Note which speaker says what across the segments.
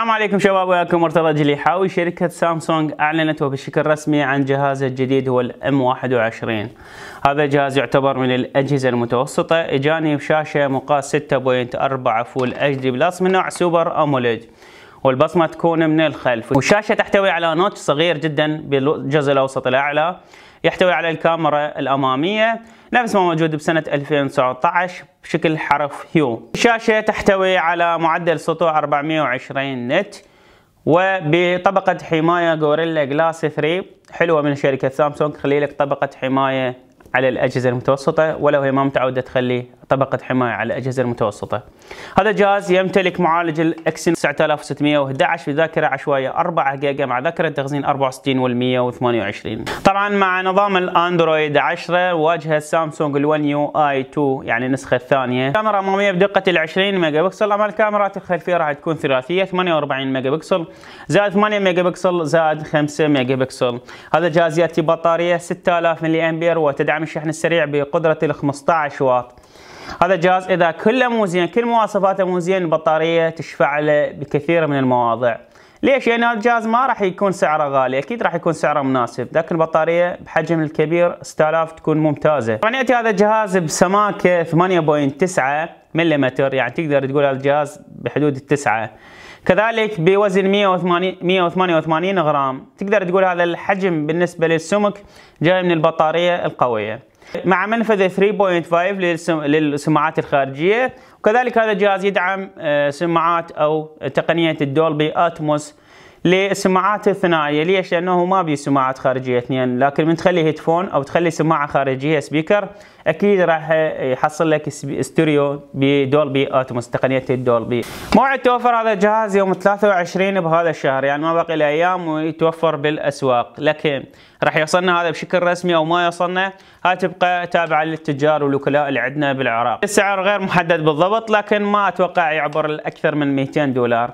Speaker 1: السلام عليكم شباب وياكم مرتضى حاوي شركة سامسونج أعلنت وبشكل رسمي عن جهازها الجديد هو الام 21 هذا الجهاز يعتبر من الأجهزة المتوسطة إجاني بشاشة مقاس 6.4 فول اتش دي بلس من نوع سوبر أموليد والبصمة تكون من الخلف والشاشة تحتوي على نوتش صغير جدا بالجزء الأوسط الأعلى يحتوي على الكاميرا الأمامية نفس ما موجود بسنة 2019 بشكل حرف هيو الشاشة تحتوي على معدل سطوع 420 نت وبطبقة حماية غوريلا جلاس 3 حلوة من شركة سامسونج خلي لك طبقة حماية على الأجهزة المتوسطة ولو هي ما متعودة تخلي طبقة حماية على الأجهزة المتوسطة هذا الجهاز يمتلك معالج الأكسين 9611 بذاكرة عشوائية 4 جيجا مع ذاكرة تخزين 64 وال 128 طبعا مع نظام الأندرويد 10 واجهة سامسونج ال1 يو اي 2 يعني النسخة الثانية كاميرا أمامية بدقة ال 20 ميجا بكسل أما الكاميرات الخلفية راح تكون ثلاثية 48 ميجا بكسل زائد 8 ميجا بكسل زائد 5 ميجا بكسل هذا الجهاز يأتي بطارية 6000 ملي أمبير وتدعم الشحن السريع بقدرة ال 15 واط هذا الجهاز اذا كله مو زين كل مواصفاته مو زين البطاريه تشفع له بكثير من المواضع ليش؟ لان يعني هذا الجهاز ما راح يكون سعره غالي، اكيد راح يكون سعره مناسب، لكن البطاريه بحجم الكبير 6000 تكون ممتازه. طبعا ياتي هذا الجهاز بسماكه 8.9 ملم يعني تقدر تقول هذا الجهاز بحدود التسعه. كذلك بوزن 180 188 غرام، تقدر تقول هذا الحجم بالنسبه للسمك جاي من البطاريه القويه. مع منفذ 3.5 للسماعات الخارجية وكذلك هذا الجهاز يدعم آه، سماعات أو تقنية الدولبي أتموس لسماعات الثنائيه ليش؟ لانه ما بي سماعات خارجيه اثنين لكن من تخلي هيدفون او تخلي سماعه خارجيه سبيكر اكيد راح يحصل لك ستيريو بدولبي اتموس تقنيه الدولبي. موعد توفر هذا الجهاز يوم 23 بهذا الشهر يعني ما باقي له ايام ويتوفر بالاسواق لكن راح يوصلنا هذا بشكل رسمي او ما يوصلنا هاي تبقى تابعه للتجار والوكلاء اللي عندنا بالعراق. السعر غير محدد بالضبط لكن ما اتوقع يعبر اكثر من 200 دولار.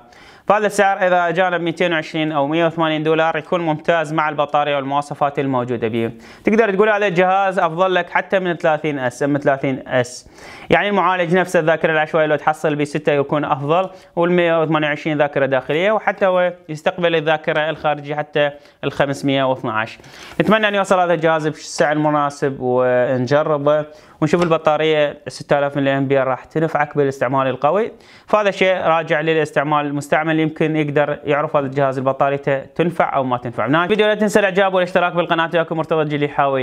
Speaker 1: فهذا السعر إذا جانا ب 220 أو 180 دولار يكون ممتاز مع البطارية والمواصفات الموجودة به تقدر تقول هذا الجهاز أفضل لك حتى من 30 اس ام 30 اس يعني المعالج نفسه الذاكرة العشوائية لو تحصل ب 6 يكون أفضل وال 128 ذاكرة داخلية وحتى هو يستقبل الذاكرة الخارجية حتى ال 512 نتمنى أن يوصل هذا الجهاز بسعر مناسب ونجربه ونشوف البطاريه 6000 ملي امبير راح تنفعك بالاستعمال القوي فهذا شيء راجع للاستعمال المستعمل يمكن يقدر يعرف هذا الجهاز البطاريته تنفع او ما تنفع هناك فيديو لا تنسى الاعجاب والاشتراك بالقناه وياكم مرتضى الجليحاوي